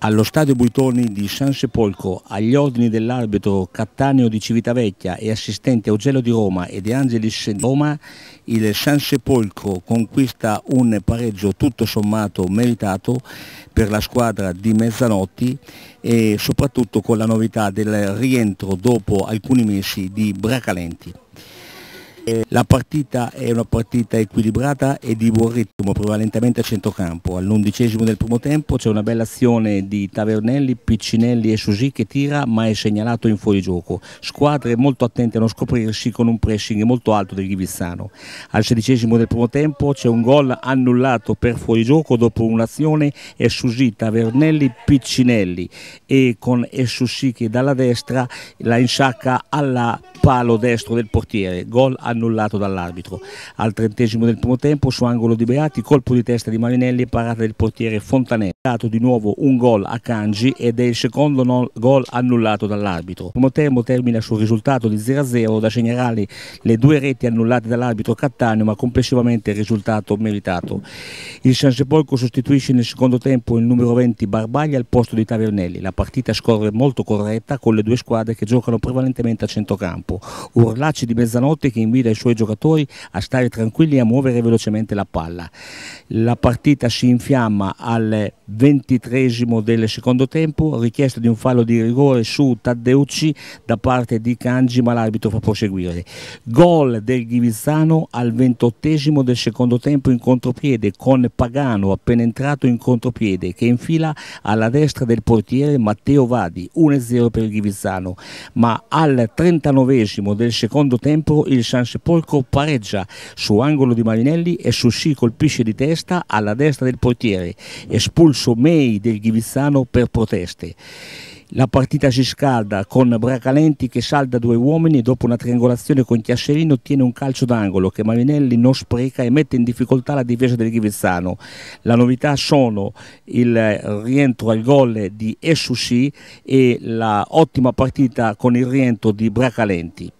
Allo stadio Buitoni di San Sepolco, agli ordini dell'arbitro Cattaneo di Civitavecchia e assistente Augello di Roma e De Angelis di Roma, il San Sepolco conquista un pareggio tutto sommato meritato per la squadra di Mezzanotti e soprattutto con la novità del rientro dopo alcuni mesi di Bracalenti la partita è una partita equilibrata e di buon ritmo, prevalentemente a centrocampo. All'undicesimo del primo tempo c'è una bella azione di Tavernelli, Piccinelli e Susi che tira ma è segnalato in fuorigioco. Squadre molto attente a non scoprirsi con un pressing molto alto del Ghivizzano. Al sedicesimo del primo tempo c'è un gol annullato per fuorigioco dopo un'azione e Susi, Tavernelli, Piccinelli e con Susi che dalla destra la insacca alla palo destro del portiere, gol annullato dall'arbitro. Al trentesimo del primo tempo, su angolo di Beati, colpo di testa di Marinelli e parata del portiere Fontanelli. Dato di nuovo un gol a Kanji ed è il secondo no gol annullato dall'arbitro. Il primo tempo termina sul risultato di 0-0 da segnalare le due reti annullate dall'arbitro Cattaneo, ma complessivamente il risultato meritato. Il San Sepolcro sostituisce nel secondo tempo il numero 20 Barbaglia al posto di Tavernelli. La partita scorre molto corretta con le due squadre che giocano prevalentemente a centrocampo campo, un di mezzanotte che invita i suoi giocatori a stare tranquilli e a muovere velocemente la palla. La partita si infiamma al ventitresimo del secondo tempo, richiesta di un fallo di rigore su Taddeucci da parte di Cangi ma l'arbitro fa proseguire. Gol del Ghivizzano al ventottesimo del secondo tempo in contropiede con Pagano appena entrato in contropiede che infila alla destra del portiere Matteo Vadi 1-0 per il Ghivizzano ma al 39 del secondo tempo il San Sepolcro pareggia su angolo di Marinelli e Sussi colpisce di testa alla destra del portiere, espulso May del Ghivizzano per proteste. La partita si scalda con Bracalenti che salda due uomini e dopo una triangolazione con Chiasserino ottiene un calcio d'angolo che Marinelli non spreca e mette in difficoltà la difesa del Ghivizzano. La novità sono il rientro al gol di Essusi e l'ottima partita con il rientro di Bracalenti.